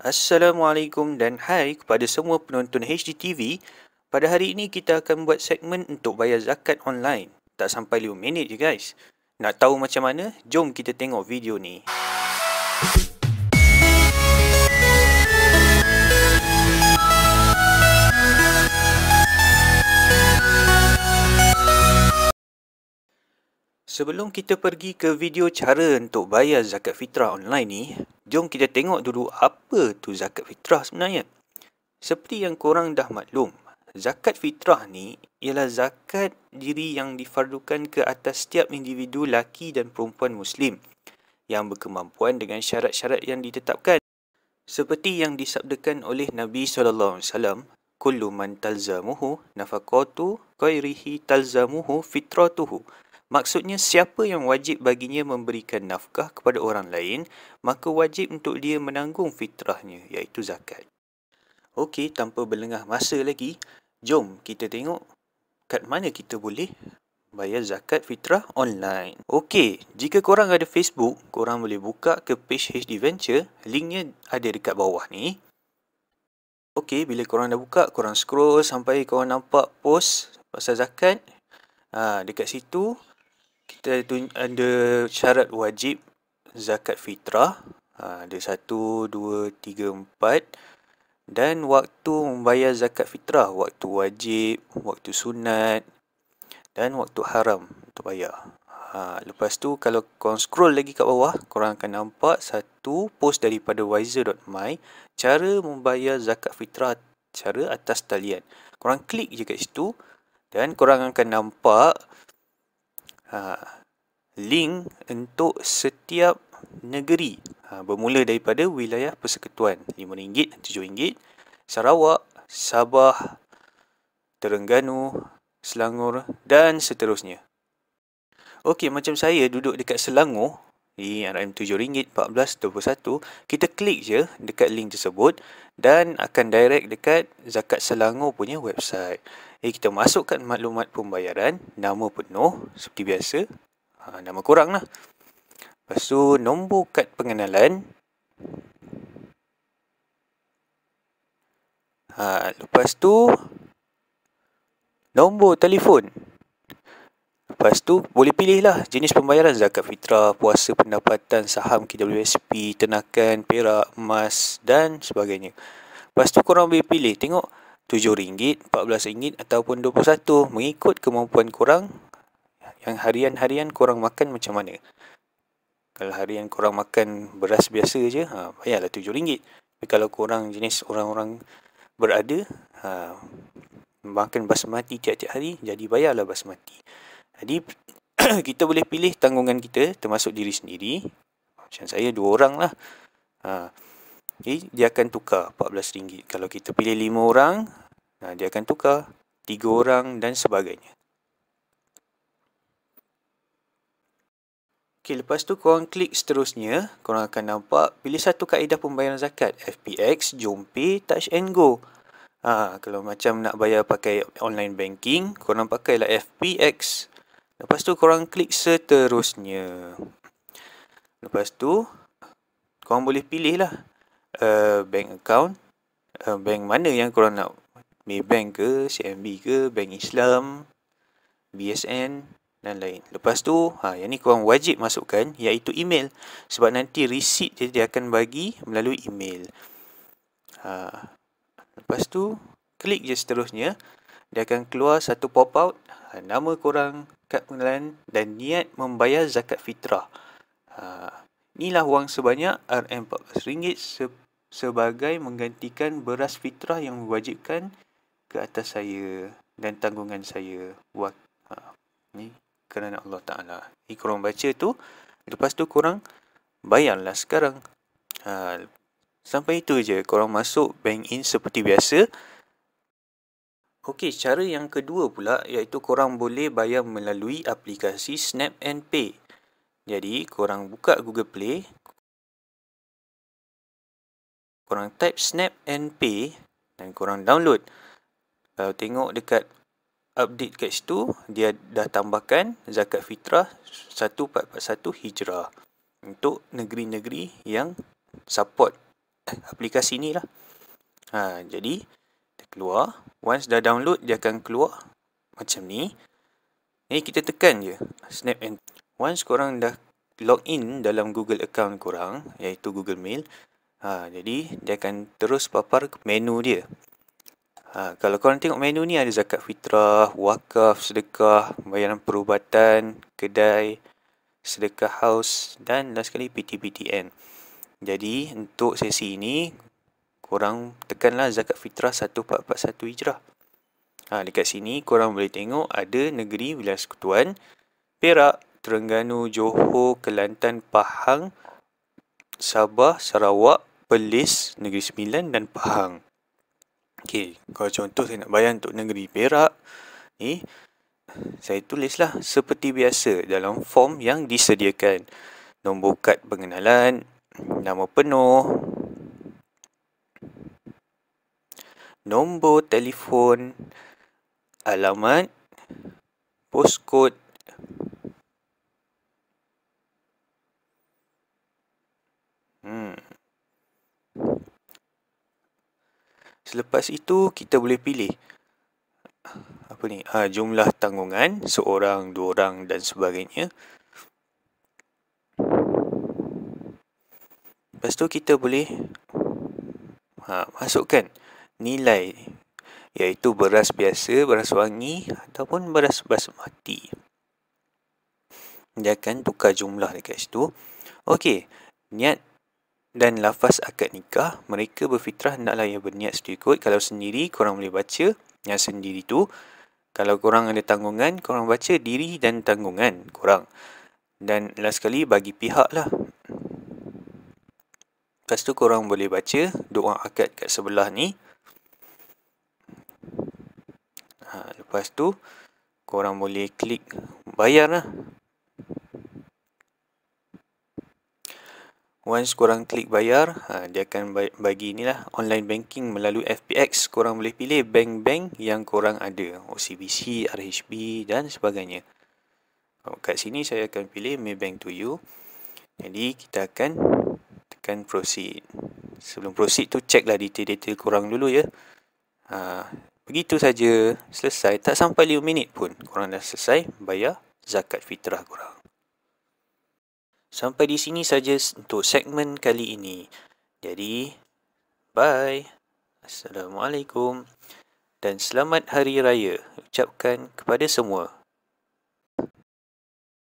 Assalamualaikum dan hai kepada semua penonton HDTV. Pada hari ini kita akan buat segmen untuk bayar zakat online. Tak sampai 5 minit je guys. Nak tahu macam mana? Jom kita tengok video ni. Sebelum kita pergi ke video cara untuk bayar zakat fitrah online ni, jom kita tengok dulu apa tu zakat fitrah sebenarnya. Seperti yang korang dah maklum, zakat fitrah ni ialah zakat diri yang difardukan ke atas setiap individu laki dan perempuan muslim yang berkemampuan dengan syarat-syarat yang ditetapkan. Seperti yang disabdakan oleh Nabi saw, alaihi wasallam, kullu man talzamuhu nafaqatu qairihi talzamuhu fitratuhu. Maksudnya siapa yang wajib baginya memberikan nafkah kepada orang lain, maka wajib untuk dia menanggung fitrahnya iaitu zakat. Okey, tanpa berlengah masa lagi, jom kita tengok kat mana kita boleh bayar zakat fitrah online. Okey, jika korang ada Facebook, korang boleh buka ke page HD Venture, linknya ada dekat bawah ni. Okey, bila korang dah buka, korang scroll sampai korang nampak post pasal zakat. Ha, dekat situ, kita ada syarat wajib zakat fitrah ha, ada satu dua tiga empat dan waktu membayar zakat fitrah waktu wajib waktu sunat dan waktu haram untuk bayar ha, lepas tu kalau korang scroll lagi kat bawah korang akan nampak satu post daripada wiser.my cara membayar zakat fitrah cara atas talian korang klik je kat situ dan korang akan nampak Ha, link untuk setiap negeri ha, bermula daripada wilayah persekutuan RM5, RM7 Sarawak, Sabah, Terengganu, Selangor dan seterusnya Okey, macam saya duduk dekat Selangor di RM7.1421 kita klik je dekat link tersebut dan akan direct dekat Zakat Selangor punya website jadi eh, kita masukkan maklumat pembayaran nama penuh seperti biasa ha, nama kurang lah lepas tu nombor kad pengenalan ha, lepas tu nombor telefon Lepas tu boleh pilih lah jenis pembayaran zakat fitrah, puasa pendapatan, saham KWSP, tenakan, perak, emas dan sebagainya. Lepas tu korang boleh pilih tengok RM7, RM14 ataupun RM21 mengikut kemampuan korang yang harian-harian korang makan macam mana. Kalau harian korang makan beras biasa je, ha, bayarlah RM7. Tapi kalau korang jenis orang-orang berada, ha, makan basmati tiap-tiap hari, jadi bayarlah basmati. Jadi kita boleh pilih tanggungan kita termasuk diri sendiri. Macam saya dua orang lah. Ha. Okay, dia akan tukar RM14. Kalau kita pilih lima orang, ha, dia akan tukar tiga orang dan sebagainya. Okay, lepas tu korang klik seterusnya, korang akan nampak pilih satu kaedah pembayaran zakat. FPX, Jompay, Touch and Go. Ha, kalau macam nak bayar pakai online banking, korang pakailah FPX. Lepas tu korang klik seterusnya. Lepas tu korang boleh pilih lah uh, bank account. Uh, bank mana yang korang nak. Maybank ke, CMB ke, Bank Islam, BSN dan lain. Lepas tu, ha, yang ni korang wajib masukkan iaitu email. Sebab nanti receipt dia, dia akan bagi melalui email. Ha. Lepas tu, klik je seterusnya. Dia akan keluar satu pop-out. Ah, nama korang, kad pengenalan dan niat membayar zakat fitrah. Ha, inilah wang sebanyak RM14 se- sebagai menggantikan beras fitrah yang mewajibkan ke atas saya dan tanggungan saya. Wah, ha, ni kerana Allah Ta'ala. Ni korang baca tu, lepas tu korang bayarlah sekarang. Ha, sampai itu je korang masuk bank in seperti biasa. Okey, cara yang kedua pula iaitu korang boleh bayar melalui aplikasi Snap and Pay. Jadi, korang buka Google Play. Korang type Snap and Pay dan korang download. Kalau tengok dekat update kat situ, dia dah tambahkan zakat fitrah 1441 Hijrah untuk negeri-negeri yang support aplikasi ni lah. Ha, jadi, keluar Once dah download dia akan keluar Macam ni Ni kita tekan je Snap and Once korang dah log in dalam Google account korang Iaitu Google Mail ha, Jadi dia akan terus papar menu dia ha, Kalau korang tengok menu ni ada zakat fitrah Wakaf, sedekah, bayaran perubatan Kedai, sedekah house Dan last kali PTPTN jadi untuk sesi ini korang tekanlah zakat fitrah 1441 hijrah. Ha, dekat sini korang boleh tengok ada negeri wilayah sekutuan Perak, Terengganu, Johor, Kelantan, Pahang, Sabah, Sarawak, Perlis, Negeri Sembilan dan Pahang. Okey, kalau contoh saya nak bayar untuk negeri Perak ni, saya tulislah seperti biasa dalam form yang disediakan. Nombor kad pengenalan, nama penuh, nombor telefon, alamat, postcode Hmm. Selepas itu kita boleh pilih apa ni? Ha, jumlah tanggungan seorang, dua orang dan sebagainya. Lepas tu kita boleh ha, masukkan nilai iaitu beras biasa, beras wangi ataupun beras basmati. Dia akan tukar jumlah dekat situ. Okey, niat dan lafaz akad nikah, mereka berfitrah hendaklah yang berniat setiap Kalau sendiri, korang boleh baca yang sendiri tu. Kalau korang ada tanggungan, korang baca diri dan tanggungan korang. Dan last sekali, bagi pihak lah. Lepas tu korang boleh baca doa akad kat sebelah ni ha, lepas tu korang boleh klik bayar lah Once korang klik bayar, ha, dia akan bagi lah online banking melalui FPX. Korang boleh pilih bank-bank yang korang ada. OCBC, RHB dan sebagainya. Oh, kat sini saya akan pilih Maybank to you. Jadi kita akan tekan proceed. Sebelum proceed tu, check lah detail-detail korang dulu ya. Ha, Begitu saja selesai. Tak sampai 5 minit pun korang dah selesai bayar zakat fitrah korang. Sampai di sini saja untuk segmen kali ini. Jadi, bye. Assalamualaikum. Dan selamat hari raya. Ucapkan kepada semua.